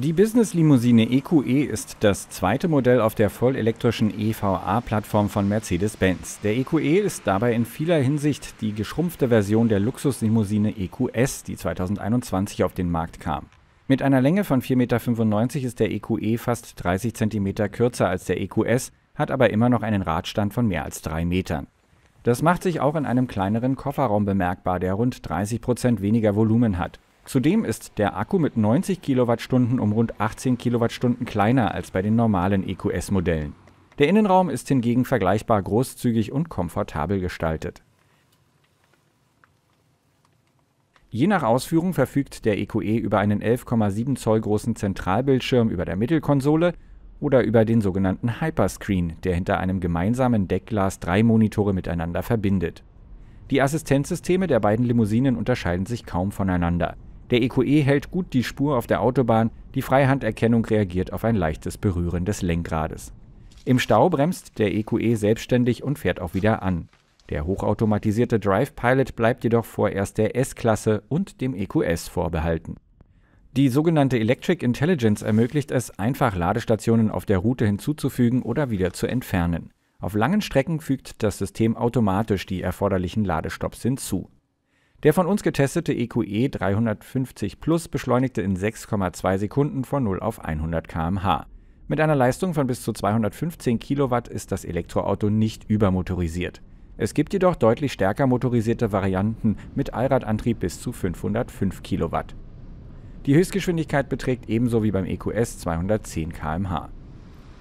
Die Business-Limousine EQE e ist das zweite Modell auf der vollelektrischen EVA-Plattform von Mercedes-Benz. Der EQE e ist dabei in vieler Hinsicht die geschrumpfte Version der Luxuslimousine EQS, die 2021 auf den Markt kam. Mit einer Länge von 4,95 Meter ist der EQE e fast 30 cm kürzer als der EQS, hat aber immer noch einen Radstand von mehr als 3 Metern. Das macht sich auch in einem kleineren Kofferraum bemerkbar, der rund 30 Prozent weniger Volumen hat. Zudem ist der Akku mit 90 Kilowattstunden um rund 18 Kilowattstunden kleiner als bei den normalen EQS-Modellen. Der Innenraum ist hingegen vergleichbar großzügig und komfortabel gestaltet. Je nach Ausführung verfügt der EQE e über einen 11,7 Zoll großen Zentralbildschirm über der Mittelkonsole oder über den sogenannten Hyperscreen, der hinter einem gemeinsamen Deckglas drei Monitore miteinander verbindet. Die Assistenzsysteme der beiden Limousinen unterscheiden sich kaum voneinander. Der EQE e hält gut die Spur auf der Autobahn, die Freihanderkennung reagiert auf ein leichtes Berühren des Lenkrades. Im Stau bremst der EQE e selbstständig und fährt auch wieder an. Der hochautomatisierte Drive Pilot bleibt jedoch vorerst der S-Klasse und dem EQS vorbehalten. Die sogenannte Electric Intelligence ermöglicht es, einfach Ladestationen auf der Route hinzuzufügen oder wieder zu entfernen. Auf langen Strecken fügt das System automatisch die erforderlichen Ladestopps hinzu. Der von uns getestete EQE 350 e Plus beschleunigte in 6,2 Sekunden von 0 auf 100 km/h. Mit einer Leistung von bis zu 215 Kilowatt ist das Elektroauto nicht übermotorisiert. Es gibt jedoch deutlich stärker motorisierte Varianten mit Allradantrieb bis zu 505 Kilowatt. Die Höchstgeschwindigkeit beträgt ebenso wie beim EQS 210 km/h.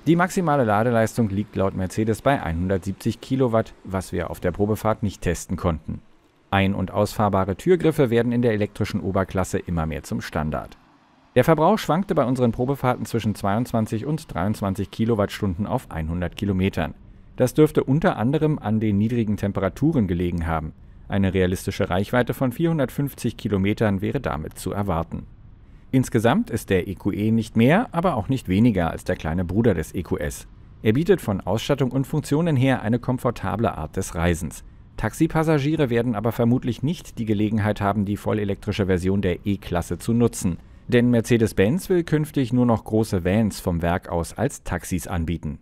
Die maximale Ladeleistung liegt laut Mercedes bei 170 Kilowatt, was wir auf der Probefahrt nicht testen konnten. Ein- und ausfahrbare Türgriffe werden in der elektrischen Oberklasse immer mehr zum Standard. Der Verbrauch schwankte bei unseren Probefahrten zwischen 22 und 23 Kilowattstunden auf 100 Kilometern. Das dürfte unter anderem an den niedrigen Temperaturen gelegen haben. Eine realistische Reichweite von 450 Kilometern wäre damit zu erwarten. Insgesamt ist der EQE e nicht mehr, aber auch nicht weniger als der kleine Bruder des EQS. Er bietet von Ausstattung und Funktionen her eine komfortable Art des Reisens. Taxipassagiere werden aber vermutlich nicht die Gelegenheit haben, die vollelektrische Version der E-Klasse zu nutzen. Denn Mercedes-Benz will künftig nur noch große Vans vom Werk aus als Taxis anbieten.